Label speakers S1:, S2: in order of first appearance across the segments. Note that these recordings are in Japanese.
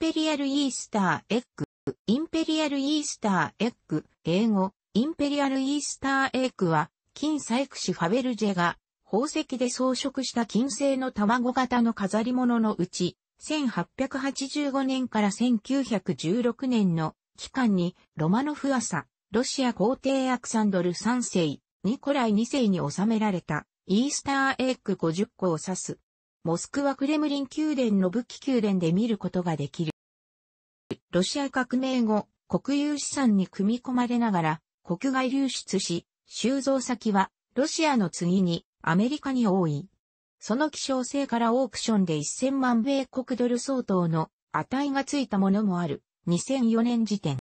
S1: ペリアルイースターエッグ、インペリアルイースターエッグ、英語、インペリアルイースターエッグは、金細工師ファベルジェが、宝石で装飾した金製の卵型の飾り物のうち、1885年から1916年の期間に、ロマノフアサ、ロシア皇帝アクサンドル3世、ニコライ2世に収められた、イースターエッグ50個を指す。モスクワクレムリン宮殿の武器宮殿で見ることができる。ロシア革命後、国有資産に組み込まれながら、国外流出し、収蔵先は、ロシアの次に、アメリカに多い。その希少性からオークションで1000万米国ドル相当の値がついたものもある。2004年時点。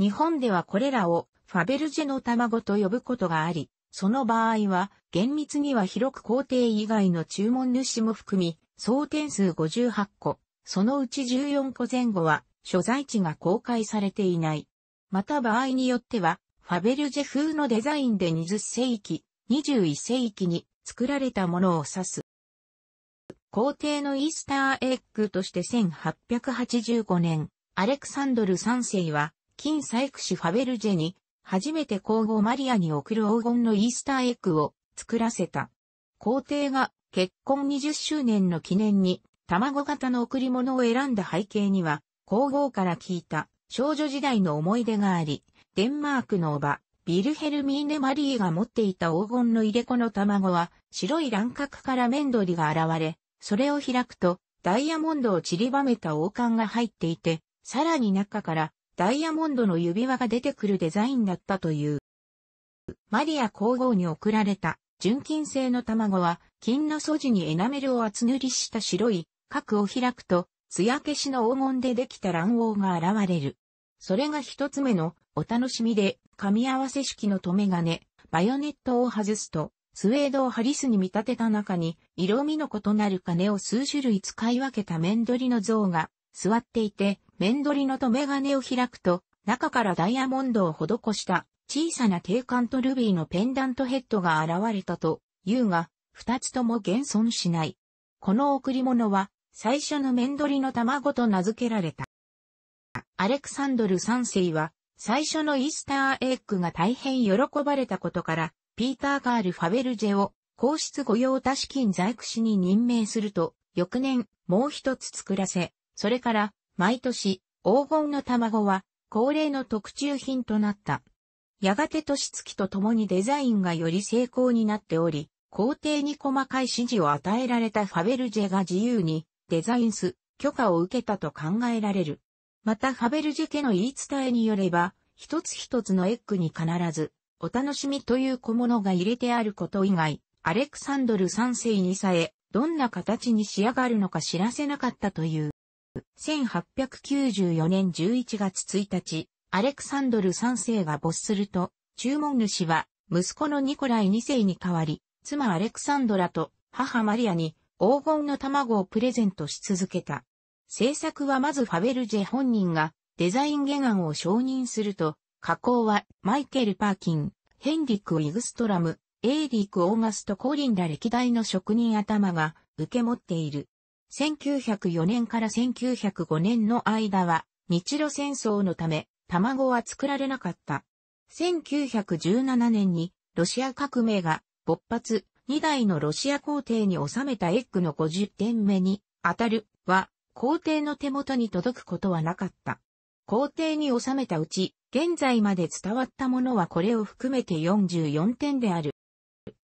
S1: 日本ではこれらをファベルジェの卵と呼ぶことがあり、その場合は厳密には広く工程以外の注文主も含み、総点数58個、そのうち14個前後は所在地が公開されていない。また場合によっては、ファベルジェ風のデザインで20世紀、21世紀に作られたものを指す。皇帝のイースターエッグとして1885年、アレクサンドル3世は、金細工師ファベルジェに、初めて皇后マリアに贈る黄金のイースターエッグを作らせた。皇帝が結婚20周年の記念に、卵型の贈り物を選んだ背景には、皇后から聞いた少女時代の思い出があり、デンマークのおば、ビルヘルミーネ・マリーが持っていた黄金の入れ子の卵は、白い卵殻から面取りが現れ、それを開くと、ダイヤモンドを散りばめた王冠が入っていて、さらに中からダイヤモンドの指輪が出てくるデザインだったという。マリア皇后に贈られた純金製の卵は、金の素地にエナメルを厚塗りした白い核を開くと、艶消しの黄金でできた卵黄が現れる。それが一つ目のお楽しみで、噛み合わせ式の留め金、バヨネットを外すと、スウェードをハリスに見立てた中に、色味の異なる金を数種類使い分けた面取りの像が座っていて、面取りの留め金を開くと、中からダイヤモンドを施した小さな定冠とルビーのペンダントヘッドが現れたと言うが、二つとも現存しない。この贈り物は最初の面取りの卵と名付けられた。アレクサンドル3世は、最初のイースターエッグが大変喜ばれたことから、ピーター・ガール・ファベルジェを、皇室御用達金在庫士に任命すると、翌年、もう一つ作らせ、それから、毎年、黄金の卵は、恒例の特注品となった。やがて年月とともにデザインがより精巧になっており、皇帝に細かい指示を与えられたファベルジェが自由にデザインス、許可を受けたと考えられる。またファベルジュ家の言い伝えによれば、一つ一つのエッグに必ず、お楽しみという小物が入れてあること以外、アレクサンドル3世にさえ、どんな形に仕上がるのか知らせなかったという。1894年11月1日、アレクサンドル3世が没すると、注文主は、息子のニコライ2世に代わり、妻アレクサンドラと母マリアに黄金の卵をプレゼントし続けた。制作はまずファベルジェ本人がデザイン原案を承認すると、加工はマイケル・パーキン、ヘンリック・ウィグストラム、エーリック・オーガスト・コリンら歴代の職人頭が受け持っている。1904年から1905年の間は日露戦争のため卵は作られなかった。1917年にロシア革命が勃発、2代のロシア皇帝に収めたエッグの50点目に当たるは皇帝の手元に届くことはなかった。皇帝に収めたうち、現在まで伝わったものはこれを含めて44点である。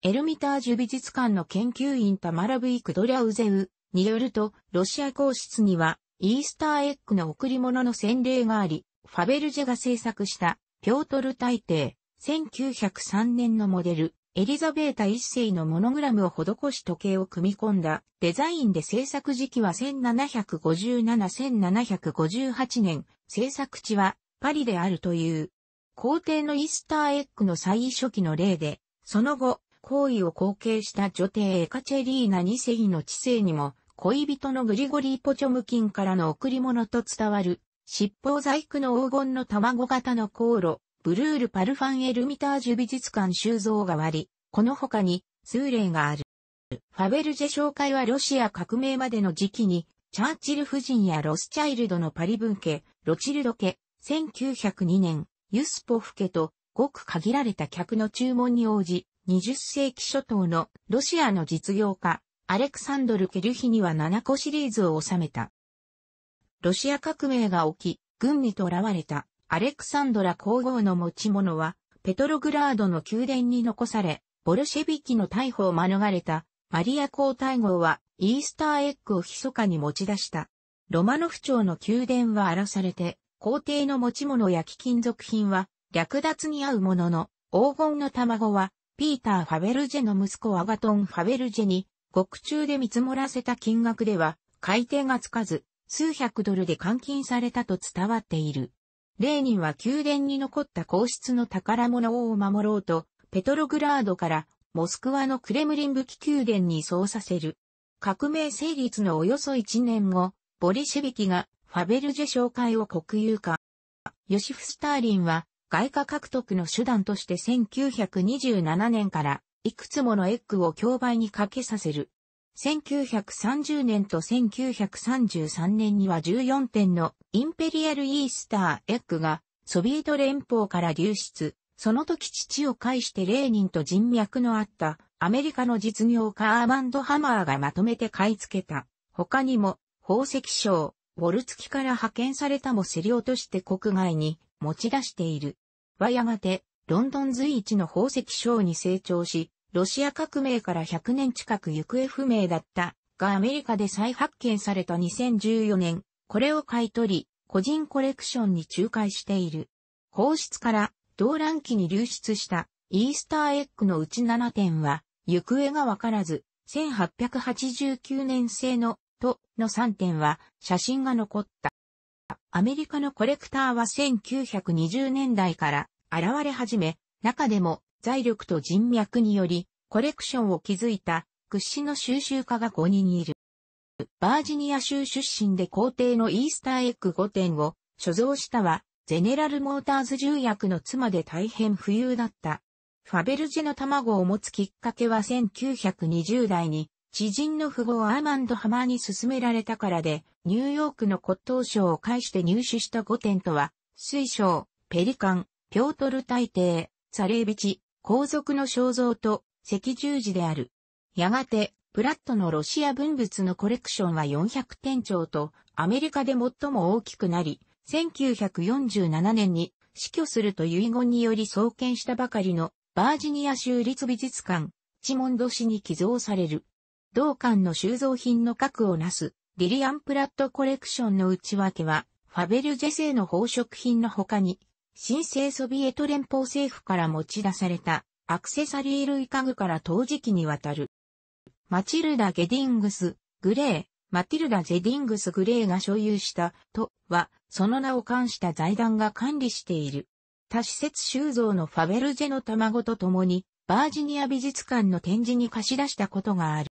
S1: エルミタージュ美術館の研究員タマラブイ・クドリャウゼウによると、ロシア皇室にはイースターエッグの贈り物の洗礼があり、ファベルジェが制作したピョートル大帝1903年のモデル、エリザベータ一世のモノグラムを施し時計を組み込んだデザインで制作時期は1757-1758年、制作地はパリであるという。皇帝のイスターエッグの最初期の例で、その後、皇位を後継した女帝エカチェリーナ二世の知性にも、恋人のグリゴリー・ポチョムキンからの贈り物と伝わる、七宝細工の黄金の卵型の航路、ブルール・パルファン・エルミタージュ美術館収蔵が割り、この他に数例がある。ファベルジェ紹介はロシア革命までの時期に、チャーチル夫人やロスチャイルドのパリ分家、ロチルド家、1902年、ユスポフ家と、ごく限られた客の注文に応じ、20世紀初頭のロシアの実業家、アレクサンドル・ケルヒには7個シリーズを収めた。ロシア革命が起き、軍に囚われたアレクサンドラ皇后の持ち物は、ペトログラードの宮殿に残され、ボルシェビキの逮捕を免れた、マリア皇太后は、イースターエッグを密かに持ち出した。ロマノフ朝の宮殿は荒らされて、皇帝の持ち物や貴金属品は、略奪に合うものの、黄金の卵は、ピーター・ファベルジェの息子アガトン・ファベルジェに、獄中で見積もらせた金額では、改定がつかず、数百ドルで換金されたと伝わっている。レーニンは宮殿に残った皇室の宝物を守ろうと、ペトログラードからモスクワのクレムリン武器宮殿に移送させる。革命成立のおよそ1年後、ボリシェビキがファベルジェ商会を国有化。ヨシフ・スターリンは外貨獲得の手段として1927年からいくつものエッグを競売にかけさせる1930年と1933年には14点のインペリアルイースターエッグがソビエト連邦から流出。その時父を介してレーニンと人脈のあったアメリカの実業家アーマンドハマーがまとめて買い付けた。他にも宝石商、ウォルツキから派遣されたも競り落として国外に持ち出している。はやがてロンドン随一の宝石商に成長し、ロシア革命から100年近く行方不明だったがアメリカで再発見された2014年、これを買い取り、個人コレクションに仲介している。皇室から動乱期に流出したイースターエッグのうち7点は行方がわからず、1889年製のとの3点は写真が残った。アメリカのコレクターは1920年代から現れ始め、中でも財力と人脈により、コレクションを築いた屈指の収集家が5人いる。バージニア州出身で皇帝のイースターエッグ5点を所蔵したは、ゼネラルモーターズ重役の妻で大変富裕だった。ファベルジェの卵を持つきっかけは1920代に、知人の富豪アーマンド・ハマーに勧められたからで、ニューヨークの骨董賞を介して入手した5点とは、水晶、ペリカン、ピョートル大帝、サレービチ、皇族の肖像と赤十字である。やがて、プラットのロシア文物のコレクションは400店長とアメリカで最も大きくなり、1947年に死去すると遺言により創建したばかりのバージニア州立美術館、チモンド市に寄贈される。同館の収蔵品の核をなすリリアン・プラットコレクションの内訳は、ファベルジェセイの宝飾品の他に、新生ソビエト連邦政府から持ち出されたアクセサリー類家具から陶磁器にわたる。マチルダ・ゲディングス、グレー、マティルダ・ゼディングス・グレーが所有した、とは、その名を冠した財団が管理している。多施設収蔵のファベルジェの卵と共に、バージニア美術館の展示に貸し出したことがある。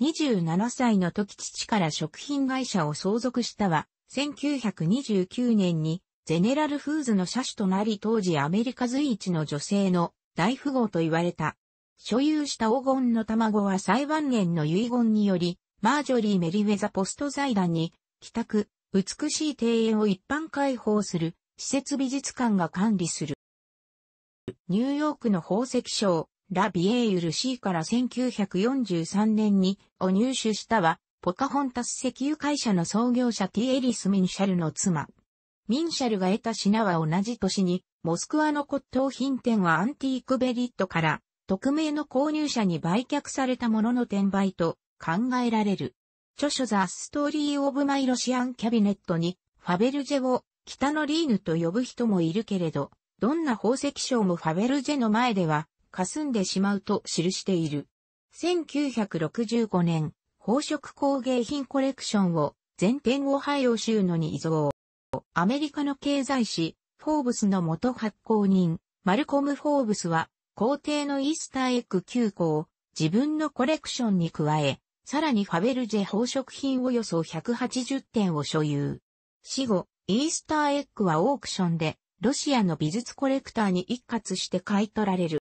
S1: 27歳の時父から食品会社を相続したは、1929年にゼネラルフーズの車種となり当時アメリカ随一の女性の大富豪と言われた。所有した黄金の卵は裁判年の遺言により、マージョリー・メリウェザポスト財団に、帰宅、美しい庭園を一般開放する、施設美術館が管理する。ニューヨークの宝石商、ラ・ビエーユルーから1943年に、を入手したは、ポカホンタス石油会社の創業者ティエリス・ミンシャルの妻。ミンシャルが得た品は同じ年に、モスクワの骨董品店はアンティークベリットから、匿名の購入者に売却されたものの転売と考えられる。著書ザ・ストーリー・オブ・マイ・ロシアン・キャビネットに、ファベルジェを北のリーヌと呼ぶ人もいるけれど、どんな宝石商もファベルジェの前では、霞んでしまうと記している。1965年、宝飾工芸品コレクションを全店オハイオ州のに移動。アメリカの経済誌、フォーブスの元発行人、マルコム・フォーブスは、皇帝のイースターエッグ9個を自分のコレクションに加え、さらにファベルジェ宝飾品およそ180点を所有。死後、イースターエッグはオークションで、ロシアの美術コレクターに一括して買い取られる。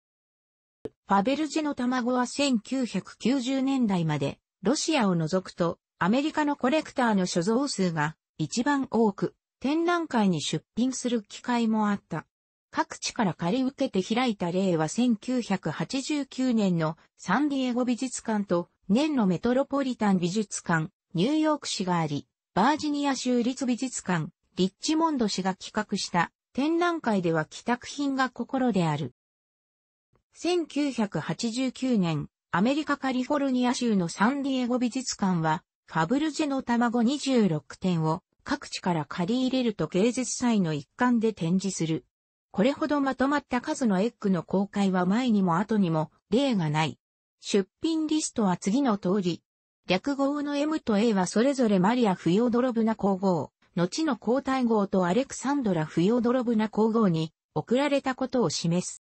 S1: ファベルジェの卵は1990年代まで、ロシアを除くと、アメリカのコレクターの所蔵数が一番多く、展覧会に出品する機会もあった。各地から借り受けて開いた例は1989年のサンディエゴ美術館と年のメトロポリタン美術館、ニューヨーク市があり、バージニア州立美術館、リッチモンド市が企画した展覧会では帰宅品が心である。1989年、アメリカカリフォルニア州のサンディエゴ美術館は、ファブルジェの卵26点を各地から借り入れると芸術祭の一環で展示する。これほどまとまった数のエッグの公開は前にも後にも例がない。出品リストは次の通り。略号の M と A はそれぞれマリア・フヨドロブナ皇后、後の皇太后とアレクサンドラ・フヨドロブナ皇后に送られたことを示す。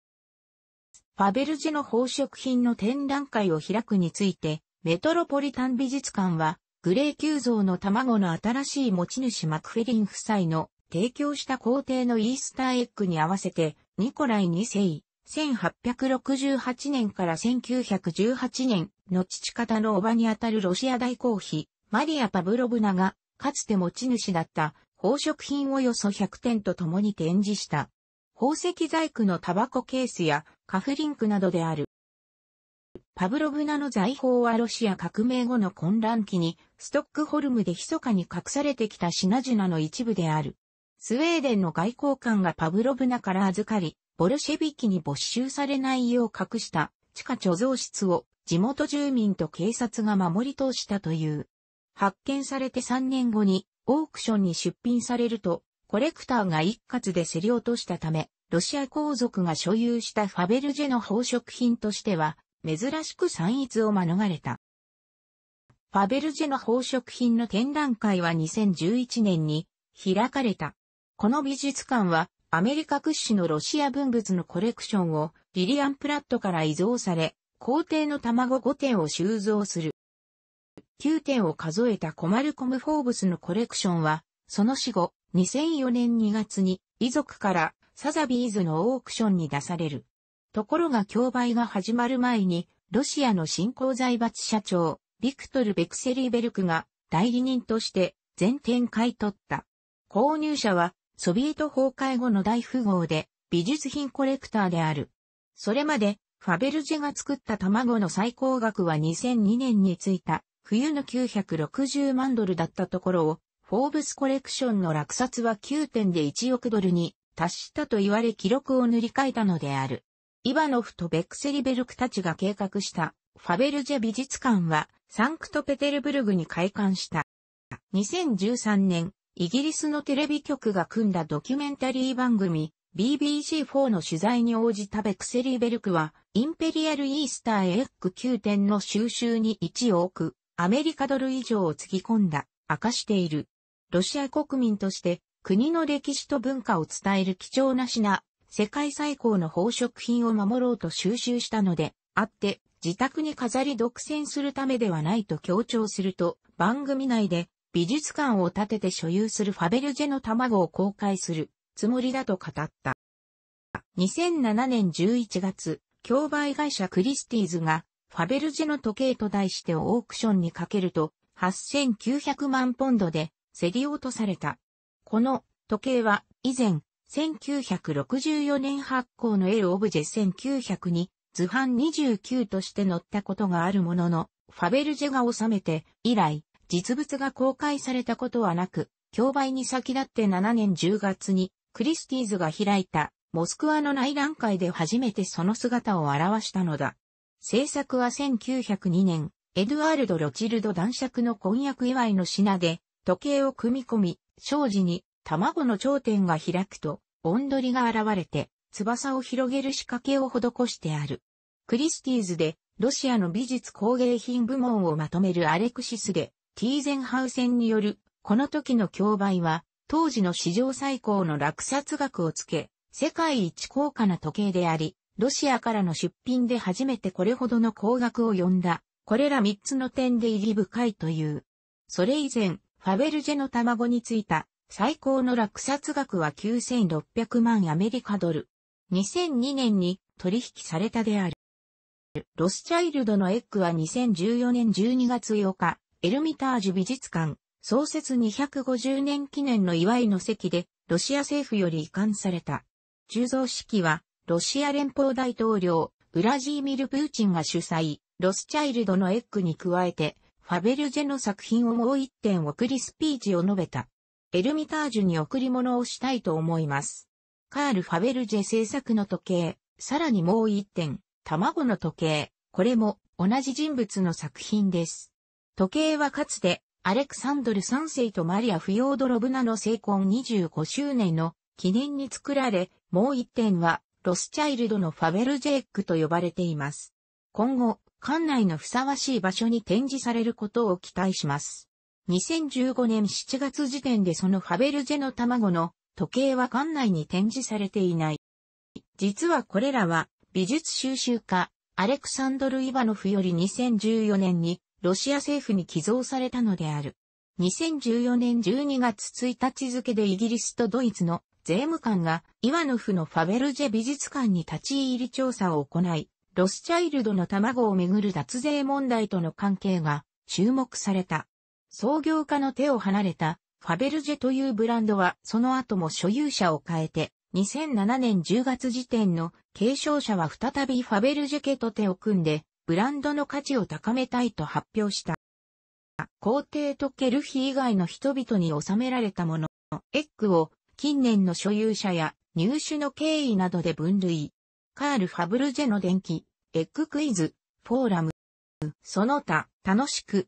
S1: ファベルジェの宝飾品の展覧会を開くについて、メトロポリタン美術館はグレー球像の卵の新しい持ち主マクフェリン夫妻の提供した皇帝のイースターエッグに合わせて、ニコライ2世、1868年から1918年の父方のおばにあたるロシア大公妃、マリア・パブロブナが、かつて持ち主だった宝飾品およそ100点と共に展示した。宝石細工のタバコケースやカフリンクなどである。パブロブナの財宝はロシア革命後の混乱期に、ストックホルムで密かに隠されてきた品々の一部である。スウェーデンの外交官がパブロブナから預かり、ボルシェビキに没収されないよう隠した地下貯蔵室を地元住民と警察が守り通したという。発見されて3年後にオークションに出品されると、コレクターが一括で競り落としたため、ロシア皇族が所有したファベルジェの宝飾品としては珍しく散逸を免れた。ファベルジェの宝飾品の展覧会は2011年に開かれた。この美術館はアメリカ屈指のロシア文物のコレクションをリリアン・プラットから依贈され、皇帝の卵5点を収蔵する。9点を数えたコマルコム・フォーブスのコレクションは、その死後、2004年2月に遺族からサザビーズのオークションに出される。ところが競売が始まる前に、ロシアの新興財閥社長、ビクトル・ベクセリーベルクが代理人として全店買い取った。購入者はソビエト崩壊後の大富豪で美術品コレクターである。それまでファベルジェが作った卵の最高額は2002年についた冬の960万ドルだったところをフォーブスコレクションの落札は9.1億ドルに達したと言われ記録を塗り替えたのである。イバノフとベクセリベルクたちが計画したファベルジェ美術館はサンクトペテルブルグに開館した。2013年、イギリスのテレビ局が組んだドキュメンタリー番組 BBC4 の取材に応じたベクセリベルクはインペリアルイースターエッグ9点の収集に1億アメリカドル以上を突き込んだ、明かしている。ロシア国民として国の歴史と文化を伝える貴重な品世界最高の宝飾品を守ろうと収集したので、あって、自宅に飾り独占するためではないと強調すると、番組内で美術館を建てて所有するファベルジェの卵を公開するつもりだと語った。2007年11月、競売会社クリスティーズが、ファベルジェの時計と題してオークションにかけると、8900万ポンドで競り落とされた。この時計は以前1964年発行の L オブジェ1 9 0 2に図版29として載ったことがあるものの、ファベルジェが収めて以来、実物が公開されたことはなく、競売に先立って7年10月にクリスティーズが開いたモスクワの内覧会で初めてその姿を表したのだ。制作は1902年、エドワールド・ロチルド男爵の婚約祝いの品で、時計を組み込み、生時に卵の頂点が開くと、オンドリが現れて、翼を広げる仕掛けを施してある。クリスティーズで、ロシアの美術工芸品部門をまとめるアレクシスで、ティーゼンハウセンによる、この時の競売は、当時の史上最高の落札額をつけ、世界一高価な時計であり、ロシアからの出品で初めてこれほどの高額を呼んだ、これら3つの点で意義深いという。それ以前、ファベルジェの卵についた最高の落札額は9600万アメリカドル。2002年に取引されたである。ロスチャイルドのエッグは2014年12月8日、エルミタージュ美術館、創設250年記念の祝いの席で、ロシア政府より遺憾された。鋳造式は、ロシア連邦大統領、ウラジーミル・プーチンが主催、ロスチャイルドのエッグに加えて、ファベルジェの作品をもう一点送りスピーチを述べた。エルミタージュに贈り物をしたいと思います。カール・ファベルジェ製作の時計、さらにもう一点、卵の時計、これも同じ人物の作品です。時計はかつて、アレクサンドル3世とマリア・フィオードロブナの成婚25周年の記念に作られ、もう一点は、ロスチャイルドのファベルジェエッグと呼ばれています。今後、館内のふさわしい場所に展示されることを期待します。2015年7月時点でそのファベルジェの卵の時計は館内に展示されていない。実はこれらは美術収集家アレクサンドル・イバノフより2014年にロシア政府に寄贈されたのである。2014年12月1日付でイギリスとドイツの税務官がイワノフのファベルジェ美術館に立ち入り調査を行い、ロスチャイルドの卵をめぐる脱税問題との関係が注目された。創業家の手を離れたファベルジェというブランドはその後も所有者を変えて2007年10月時点の継承者は再びファベルジェ家と手を組んでブランドの価値を高めたいと発表した。皇帝とケルヒ以外の人々に収められたもの、エッグを近年の所有者や入手の経緯などで分類。カール・ファブルジェの電気、エッグクイズ、フォーラム、その他、楽しく、